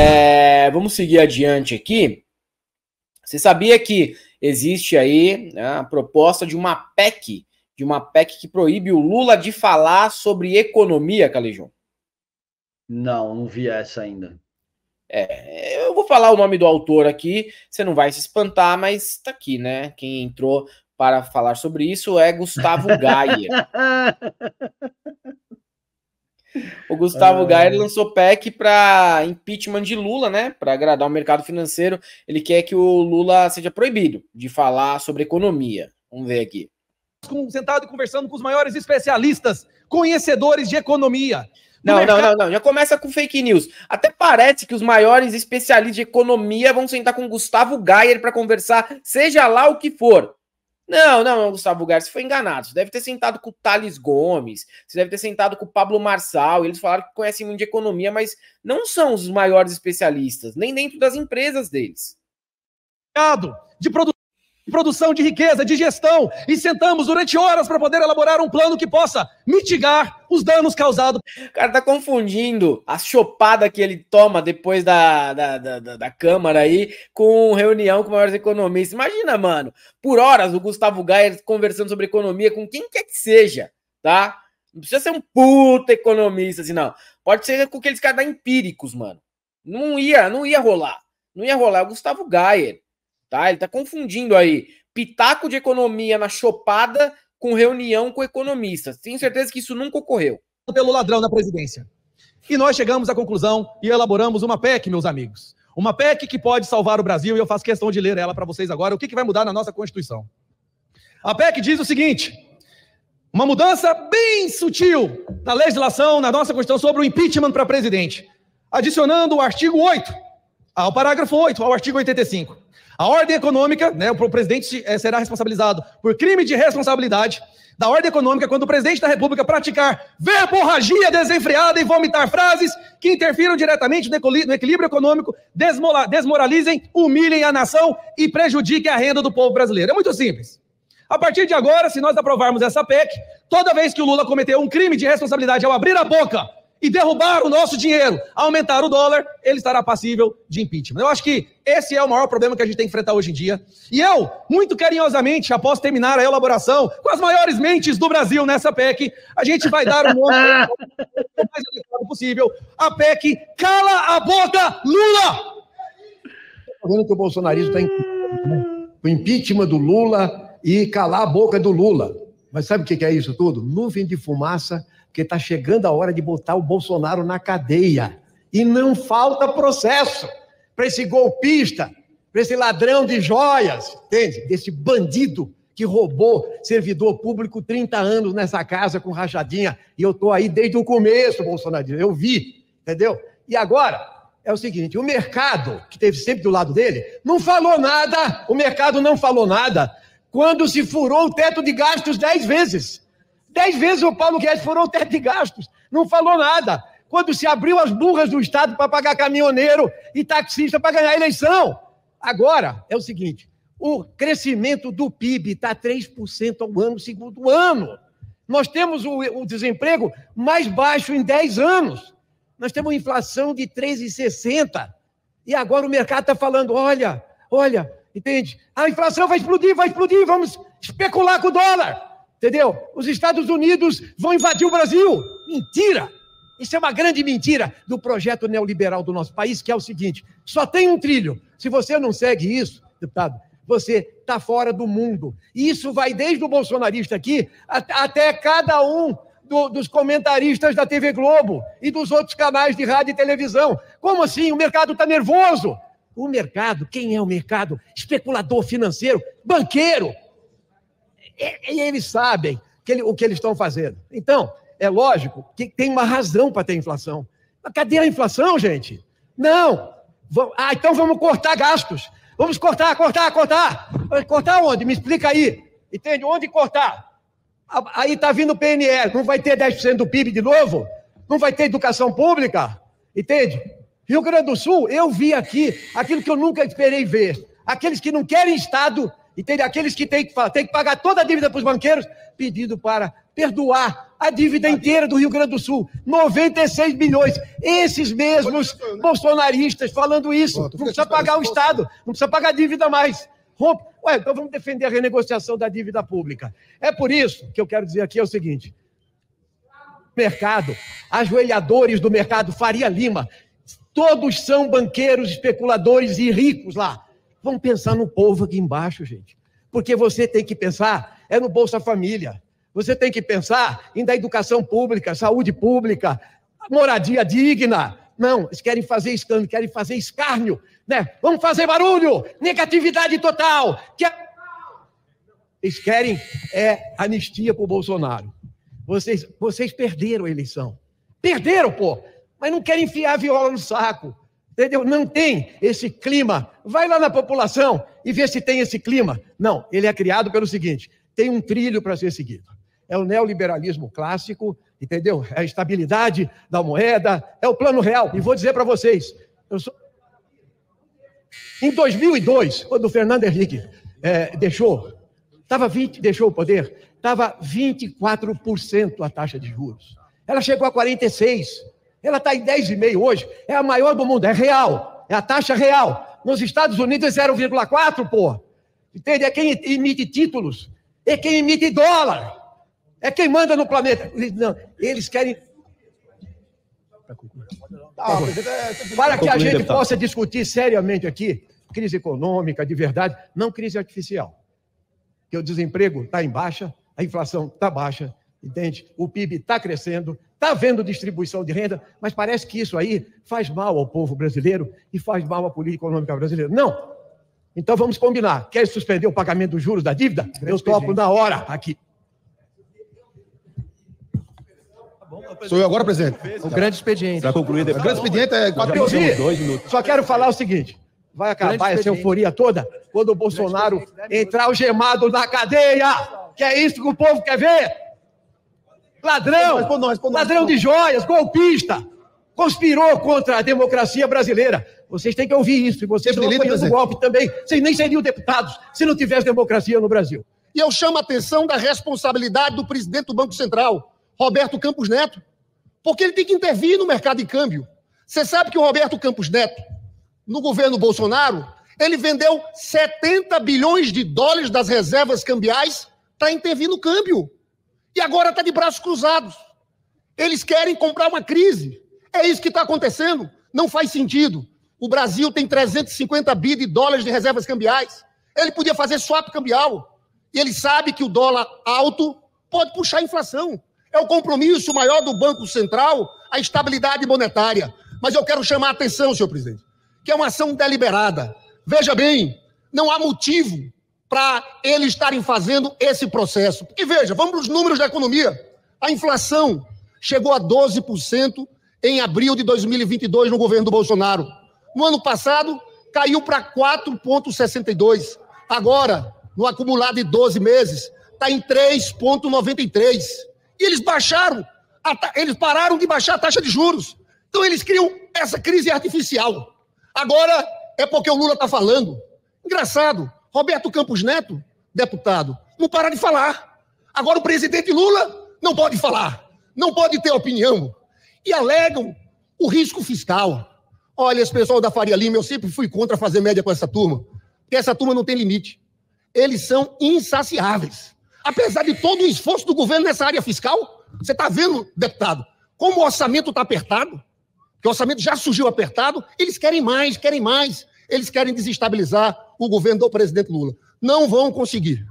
É, vamos seguir adiante aqui. Você sabia que existe aí né, a proposta de uma PEC, de uma PEC que proíbe o Lula de falar sobre economia, Calejão? Não, não vi essa ainda. É, eu vou falar o nome do autor aqui, você não vai se espantar, mas tá aqui, né? Quem entrou para falar sobre isso é Gustavo Gaia. O Gustavo é... Gayer lançou PEC para impeachment de Lula, né? Para agradar o mercado financeiro. Ele quer que o Lula seja proibido de falar sobre economia. Vamos ver aqui. Sentado e conversando com os maiores especialistas, conhecedores de economia. Não, mercado... não, não, não. Já começa com fake news. Até parece que os maiores especialistas de economia vão sentar com Gustavo Gayer para conversar, seja lá o que for. Não, não, Gustavo Garcia foi enganado. Você deve ter sentado com o Thales Gomes, você deve ter sentado com o Pablo Marçal. Eles falaram que conhecem muito de economia, mas não são os maiores especialistas, nem dentro das empresas deles. De produção produção de riqueza, de gestão, e sentamos durante horas para poder elaborar um plano que possa mitigar os danos causados. O cara tá confundindo a chopada que ele toma depois da, da, da, da Câmara aí com reunião com maiores economistas. Imagina, mano, por horas o Gustavo Gaia conversando sobre economia com quem quer que seja, tá? Não precisa ser um puta economista, assim, não. Pode ser com aqueles caras da empíricos, mano. Não ia, não ia rolar. Não ia rolar. O Gustavo Gayer Tá? Ele está confundindo aí pitaco de economia na chopada com reunião com economistas. Tenho certeza que isso nunca ocorreu. Pelo ladrão da presidência. E nós chegamos à conclusão e elaboramos uma PEC, meus amigos. Uma PEC que pode salvar o Brasil, e eu faço questão de ler ela para vocês agora. O que, que vai mudar na nossa Constituição? A PEC diz o seguinte: uma mudança bem sutil na legislação, na nossa Constituição, sobre o impeachment para presidente, adicionando o artigo 8 ao ah, parágrafo 8, ao artigo 85. A ordem econômica, né, o presidente é, será responsabilizado por crime de responsabilidade da ordem econômica quando o presidente da República praticar verborragia desenfreada e vomitar frases que interfiram diretamente no equilíbrio econômico, desmoralizem, humilhem a nação e prejudiquem a renda do povo brasileiro. É muito simples. A partir de agora, se nós aprovarmos essa PEC, toda vez que o Lula cometer um crime de responsabilidade ao abrir a boca e derrubar o nosso dinheiro, aumentar o dólar, ele estará passível de impeachment. Eu acho que esse é o maior problema que a gente tem que enfrentar hoje em dia. E eu, muito carinhosamente, após terminar a elaboração com as maiores mentes do Brasil nessa PEC, a gente vai dar o nome o mais adequado possível. A PEC Cala a Boca Lula! Tá vendo que o bolsonarismo está em... Né? o impeachment do Lula e calar a boca do Lula. Mas sabe o que é isso tudo? Nuvem de fumaça porque está chegando a hora de botar o Bolsonaro na cadeia. E não falta processo para esse golpista, para esse ladrão de joias, entende? Desse bandido que roubou servidor público 30 anos nessa casa com rachadinha. E eu estou aí desde o começo, Bolsonaro. Eu vi, entendeu? E agora, é o seguinte: o mercado, que teve sempre do lado dele, não falou nada, o mercado não falou nada quando se furou o teto de gastos dez vezes. Dez vezes o Paulo Guedes furou o teto de gastos, não falou nada. Quando se abriu as burras do Estado para pagar caminhoneiro e taxista para ganhar a eleição. Agora, é o seguinte: o crescimento do PIB está 3% ao ano, segundo ano. Nós temos o, o, desemprego mais baixo em 10 anos. Nós temos inflação de 3,60. E agora o mercado está falando: olha, olha, entende? A inflação vai explodir, vai explodir, vamos especular com o dólar. Entendeu? Os Estados Unidos vão invadir o Brasil. Mentira! Isso é uma grande mentira do projeto neoliberal do nosso país, que é o seguinte: só tem um trilho. Se você não segue isso, deputado, você está fora do mundo. E isso vai desde o bolsonarista aqui até cada um do, dos comentaristas da TV Globo e dos outros canais de rádio e televisão. Como assim? O mercado está nervoso. O mercado, quem é o mercado? Especulador financeiro, banqueiro, e, eles sabem que ele, o que eles estão fazendo. Então, é lógico que tem uma razão para ter inflação. Mas cadê a inflação, gente? Não! ah, então vamos cortar gastos. Vamos cortar, cortar, cortar. Cortar onde? Me explica aí. Entende? Onde cortar? Aí está vindo o PNR. Não vai ter 10% do PIB de novo? Não vai ter educação pública? Entende? Rio Grande do Sul, eu vi aqui aquilo que eu nunca esperei ver. Aqueles que não querem Estado Entende? Aqueles que têm que, têm que pagar toda a dívida para os banqueiros, pedindo para perdoar a dívida inteira do Rio Grande do Sul, 96 milhões. Esses mesmos né? bolsonaristas falando isso. Não precisa pagar o Estado, não precisa pagar a dívida mais. Ué, então vamos defender a renegociação da dívida pública. É por isso que eu quero dizer aqui é o seguinte: mercado, ajoelhadores do mercado, Faria Lima, todos são banqueiros, especuladores e ricos lá. Vamos pensar no povo aqui embaixo, gente. Porque você tem que pensar é no Bolsa Família. Você tem que pensar em da educação pública, saúde pública, moradia digna. Não, eles querem fazer escândalo, querem fazer escárnio, né? Vamos fazer barulho, negatividade total. Que é- Eles querem é, anistia para o Bolsonaro. Vocês, vocês perderam a eleição. Perderam, pô. Mas não querem enfiar a viola no saco. Entendeu? Não tem esse clima. Vai lá na população e vê se tem esse clima. Não, ele é criado pelo seguinte: tem um trilho para ser seguido. É o neoliberalismo clássico, entendeu? É a estabilidade da moeda, é o plano real. E vou dizer para vocês: sou... em 2002, quando o Fernando Henrique é, deixou, tava 20, deixou o poder, estava 24% a taxa de juros. Ela chegou a 46%. Ela está em 10,5 hoje, é a maior do mundo, é real, é a taxa real. Nos Estados Unidos é 0,4, pô. Entende? É quem emite títulos, é quem emite dólar, é quem manda no planeta. Não, eles querem. Tá, tá é, para que a gente então. possa discutir seriamente aqui, crise econômica de verdade, não crise artificial. Que o desemprego está em baixa, a inflação está baixa, entende? O PIB está crescendo, Está havendo distribuição de renda, mas parece que isso aí faz mal ao povo brasileiro e faz mal à política econômica brasileira. Não! Então vamos combinar. Quer suspender o pagamento dos juros da dívida? eu topo na hora aqui. Sou eu agora, presidente. O grande expediente. Para concluir tá depois. O grande expediente é quatro minutos. Só quero falar o seguinte: vai acabar essa euforia toda quando o Bolsonaro entrar algemado na cadeia. Que é isso que o povo quer ver? Ladrão! ladrão de joias, golpista! Conspirou contra a democracia brasileira. Vocês têm que ouvir isso. E vocês estão apoiando o golpe também. Vocês nem seriam deputados se não tivesse democracia no Brasil. E eu chamo a atenção da responsabilidade do presidente do Banco Central, Roberto Campos Neto, porque ele tem que intervir no mercado de câmbio. Você sabe que o Roberto Campos Neto, no governo Bolsonaro, ele vendeu 70 bilhões de dólares das reservas cambiais para intervir no câmbio. E agora está de braços cruzados. Eles querem comprar uma crise. É isso que está acontecendo. Não faz sentido. O Brasil tem 350 bi de dólares de reservas cambiais. Ele podia fazer swap cambial. E ele sabe que o dólar alto pode puxar a inflação. É o compromisso maior do Banco Central, a estabilidade monetária. Mas eu quero chamar a atenção, senhor presidente, que é uma ação deliberada. Veja bem, não há motivo para eles estarem fazendo esse processo. E veja, vamos para os números da economia. A inflação chegou a 12% em abril de 2022 no governo do Bolsonaro. No ano passado, caiu para 4,62%. Agora, no acumulado de 12 meses, está em 3,93%. E eles baixaram, eles pararam de baixar a taxa de juros. Então, eles criam essa crise artificial. Agora, é porque o Lula está falando. Engraçado, Roberto Campos Neto, deputado, não para de falar. Agora o presidente Lula não pode falar, não pode ter opinião. E alegam o risco fiscal. Olha, esse pessoal da Faria Lima, eu sempre fui contra fazer média com essa turma, porque essa turma não tem limite. Eles são insaciáveis. Apesar de todo o esforço do governo nessa área fiscal, você está vendo, deputado, como o orçamento está apertado, que o orçamento já surgiu apertado, eles querem mais, querem mais, eles querem desestabilizar o governo do presidente Lula. Não vão conseguir,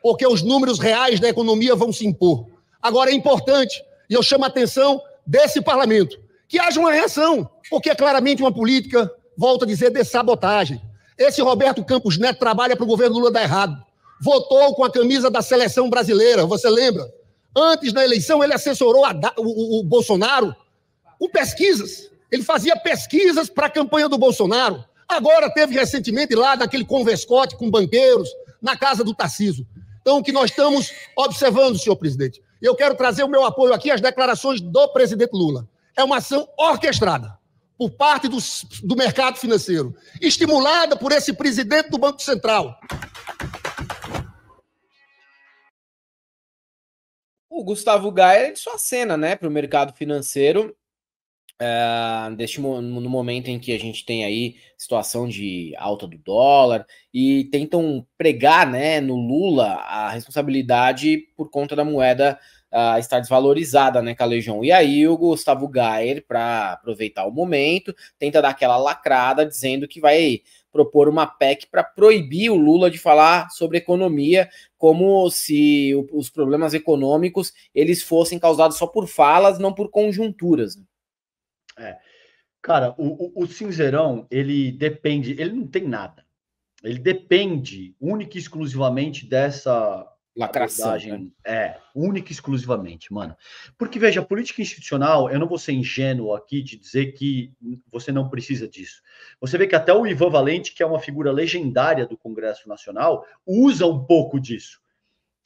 porque os números reais da economia vão se impor. Agora é importante, e eu chamo a atenção desse parlamento, que haja uma reação, porque é claramente uma política, volto a dizer, de sabotagem. Esse Roberto Campos Neto trabalha para o governo Lula dar errado. Votou com a camisa da seleção brasileira, você lembra? Antes da eleição, ele assessorou o, o Bolsonaro com pesquisas. Ele fazia pesquisas para a campanha do Bolsonaro. Agora teve recentemente lá naquele converscote com banqueiros, na casa do Tarciso. Então, o que nós estamos observando, senhor presidente, eu quero trazer o meu apoio aqui às declarações do presidente Lula. É uma ação orquestrada por parte do, do mercado financeiro, estimulada por esse presidente do Banco Central. O Gustavo Gaia ele é só acena né, para o mercado financeiro Uh, ah, deste, no momento em que a gente tem aí situação de alta do dólar e tentam pregar né, no Lula a responsabilidade por conta da moeda uh, estar desvalorizada, né, Calejão? E aí o Gustavo Gayer, para aproveitar o momento, tenta dar aquela lacrada dizendo que vai propor uma PEC para proibir o Lula de falar sobre economia, como se os problemas econômicos eles fossem causados só por falas, não por conjunturas. Né? É. Cara, o, o, o cinzeirão, ele depende, ele não tem nada. Ele depende única e exclusivamente dessa lacração. Né? É, única e exclusivamente, mano. Porque, veja, a política institucional, eu não vou ser ingênuo aqui de dizer que você não precisa disso. Você vê que até o Ivan Valente, que é uma figura legendária do Congresso Nacional, usa um pouco disso.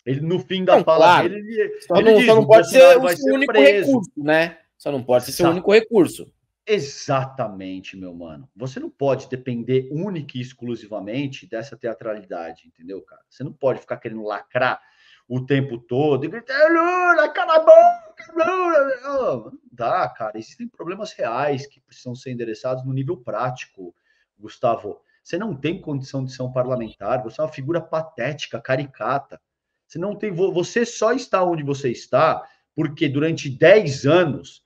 Ele, no fim da não, fala claro. ele, ele, só, ele não, diz, só não pode ser o único preso. recurso, né? Só não pode ser seu único recurso. Exatamente, meu mano. Você não pode depender única e exclusivamente dessa teatralidade, entendeu, cara? Você não pode ficar querendo lacrar o tempo todo e gritar Lula, cala a boca, Lula. Não dá, cara. Existem problemas reais que precisam ser endereçados no nível prático, Gustavo. Você não tem condição de ser um parlamentar, você é uma figura patética, caricata. Você não tem, você só está onde você está porque durante 10 anos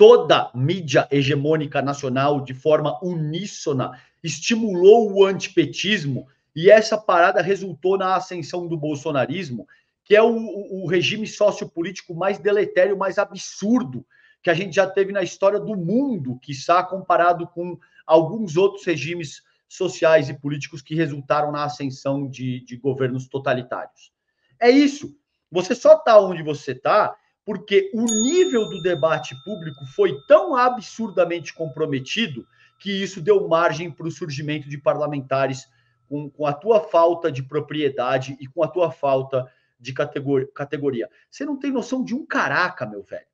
toda mídia hegemônica nacional, de forma uníssona, estimulou o antipetismo e essa parada resultou na ascensão do bolsonarismo, que é o, o regime sociopolítico mais deletério, mais absurdo que a gente já teve na história do mundo, que está comparado com alguns outros regimes sociais e políticos que resultaram na ascensão de, de governos totalitários. É isso. Você só está onde você está porque o nível do debate público foi tão absurdamente comprometido que isso deu margem para o surgimento de parlamentares com, com, a tua falta de propriedade e com a tua falta de categoria. Você não tem noção de um caraca, meu velho,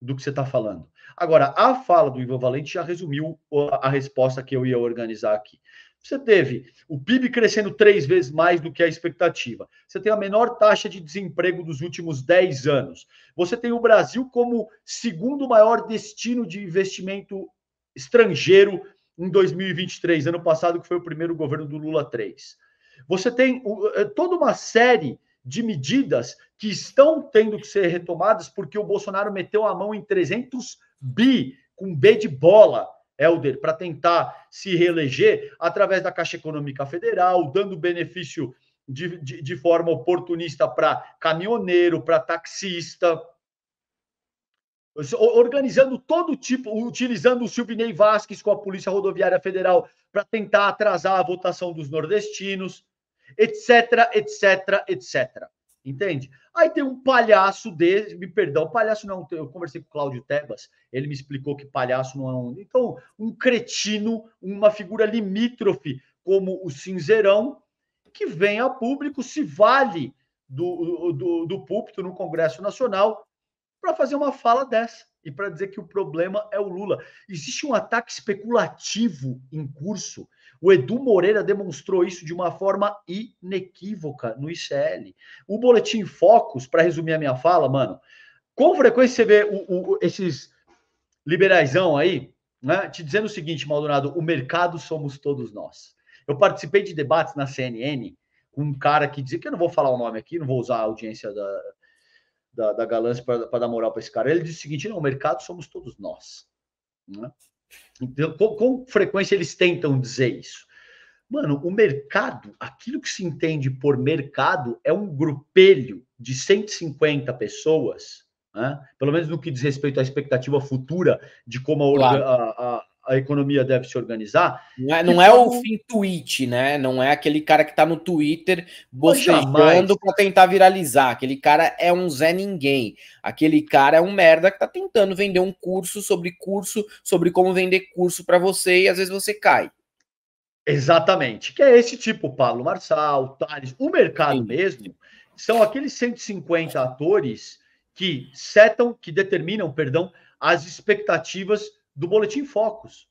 do que você está falando. Agora, a fala do Ivan Valente já resumiu a resposta que eu ia organizar aqui. Você teve o PIB crescendo três vezes mais do que a expectativa. Você tem a menor taxa de desemprego dos últimos dez anos. Você tem o Brasil como segundo maior destino de investimento estrangeiro em 2023, ano passado, que foi o primeiro governo do Lula 3. Você tem eh, toda uma série de medidas que estão tendo que ser retomadas porque o Bolsonaro meteu a mão em 300 bi, com B de bola Helder, para tentar se reeleger através da Caixa Econômica Federal, dando benefício de, de, de forma oportunista para caminhoneiro, para taxista, organizando todo tipo, utilizando o Silvinei Vasquez com a Polícia Rodoviária Federal para tentar atrasar a votação dos nordestinos, etc, etc, etc entende? Aí tem um palhaço desse, me perdão, palhaço não, eu conversei com o Cláudio Tebas, ele me explicou que palhaço não é um. Então, um cretino, uma figura limítrofe como o Cinzeirão, que vem a público, se vale do, do, do púlpito no Congresso Nacional para fazer uma fala dessa e para dizer que o problema é o Lula. Existe um ataque especulativo em curso o Edu Moreira demonstrou isso de uma forma inequívoca no ICL. O Boletim Focus, para resumir a minha fala, mano, com frequência você vê o, o, esses liberaisão aí, né, te dizendo o seguinte, Maldonado, o mercado somos todos nós. Eu participei de debates na CNN com um cara que dizia que eu não vou falar o nome aqui, não vou usar a audiência da, da, da Galance para dar moral para esse cara. Ele disse o seguinte: não, o mercado somos todos nós. Né? Então, com, com frequência eles tentam dizer isso. Mano, o mercado, aquilo que se entende por mercado, é um grupelho de 150 pessoas, né? pelo menos no que diz respeito à expectativa futura de como a, claro. a, a, a economia deve se organizar. Não é, não é o então, fim tweet, né? Não é aquele cara que está no Twitter bocejando para tentar viralizar. Aquele cara é um Zé Ninguém. Aquele cara é um merda que está tentando vender um curso sobre curso, sobre como vender curso para você e às vezes você cai. Exatamente, que é esse tipo, Paulo Marçal, Thales, o mercado Sim. mesmo, são aqueles 150 atores que setam, que determinam, perdão, as expectativas do boletim Focus,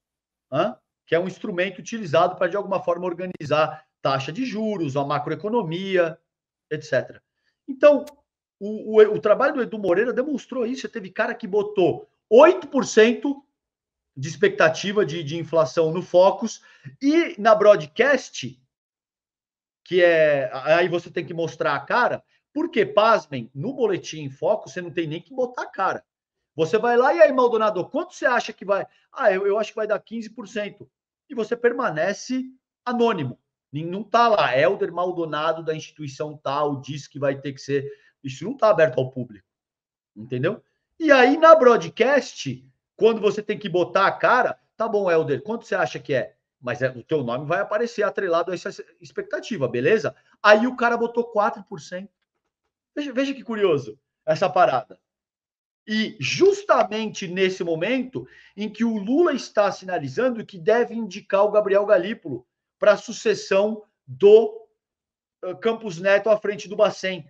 hein? que é um instrumento utilizado para, de alguma forma, organizar taxa de juros, a macroeconomia, etc. Então, o, o, o trabalho do Edu Moreira demonstrou isso. Você teve cara que botou 8% de expectativa de, de inflação no Focus e na broadcast, que é. Aí você tem que mostrar a cara, porque, pasmem, no boletim foco, você não tem nem que botar a cara. Você vai lá e aí, Maldonado, quanto você acha que vai? Ah, eu, eu acho que vai dar 15%. E você permanece anônimo. Não está lá, Helder Maldonado da instituição tal diz que vai ter que ser. Isso não está aberto ao público. Entendeu? E aí, na broadcast, quando você tem que botar a cara, tá bom, Helder, quanto você acha que é? Mas é, o teu nome vai aparecer atrelado a essa expectativa, beleza? Aí o cara botou 4%. Veja, veja que curioso essa parada. E justamente nesse momento em que o Lula está sinalizando que deve indicar o Gabriel Galípolo para a sucessão do Campos Neto à frente do Bacen.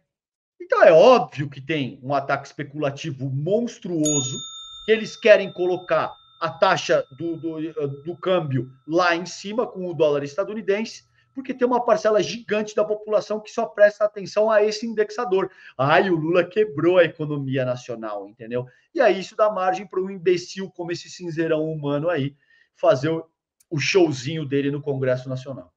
Então é óbvio que tem um ataque especulativo monstruoso, que eles querem colocar a taxa do, do, do câmbio lá em cima com o dólar estadunidense, porque tem uma parcela gigante da população que só presta atenção a esse indexador. Ai, o Lula quebrou a economia nacional, entendeu? E aí isso dá margem para um imbecil como esse cinzeirão humano aí fazer o showzinho dele no Congresso Nacional.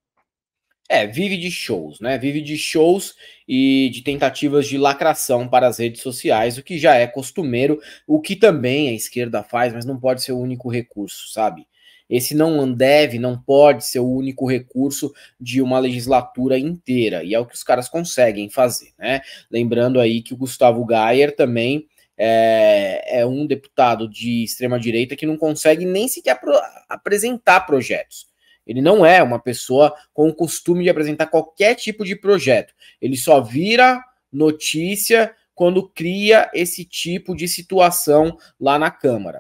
É, vive de shows, né? Vive de shows e de tentativas de lacração para as redes sociais, o que já é costumeiro, o que também a esquerda faz, mas não pode ser o único recurso, sabe? Esse não deve, não pode ser o único recurso de uma legislatura inteira, e é o que os caras conseguem fazer, né? Lembrando aí que o Gustavo Gayer também é, é um deputado de extrema-direita que não consegue nem sequer apresentar projetos. Ele não é uma pessoa com o costume de apresentar qualquer tipo de projeto. Ele só vira notícia quando cria esse tipo de situação lá na Câmara.